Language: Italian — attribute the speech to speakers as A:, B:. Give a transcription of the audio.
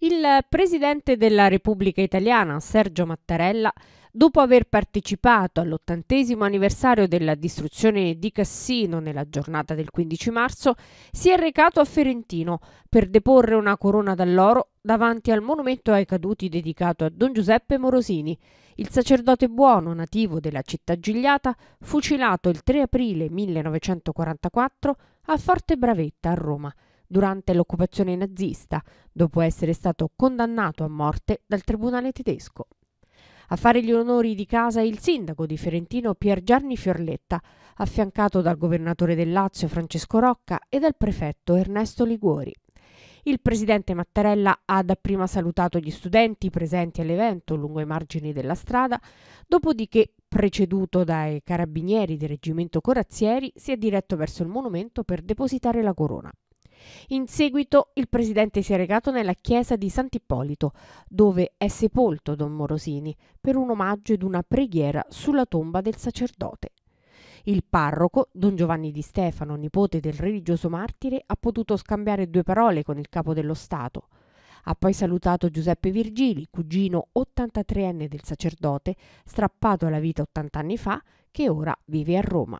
A: Il presidente della Repubblica Italiana, Sergio Mattarella, dopo aver partecipato all'ottantesimo anniversario della distruzione di Cassino nella giornata del 15 marzo, si è recato a Ferentino per deporre una corona d'alloro davanti al monumento ai caduti dedicato a Don Giuseppe Morosini, il sacerdote buono nativo della città Gigliata, fucilato il 3 aprile 1944 a Forte Bravetta a Roma durante l'occupazione nazista, dopo essere stato condannato a morte dal tribunale tedesco. A fare gli onori di casa il sindaco di Ferentino Pier Gianni Fiorletta, affiancato dal governatore del Lazio Francesco Rocca e dal prefetto Ernesto Liguori. Il presidente Mattarella ha dapprima salutato gli studenti presenti all'evento lungo i margini della strada, dopodiché, preceduto dai carabinieri del reggimento corazzieri, si è diretto verso il monumento per depositare la corona. In seguito il presidente si è recato nella chiesa di Sant'Ippolito, dove è sepolto Don Morosini, per un omaggio ed una preghiera sulla tomba del sacerdote. Il parroco, don Giovanni di Stefano, nipote del religioso martire, ha potuto scambiare due parole con il capo dello Stato. Ha poi salutato Giuseppe Virgili, cugino 83enne del sacerdote, strappato alla vita 80 anni fa, che ora vive a Roma.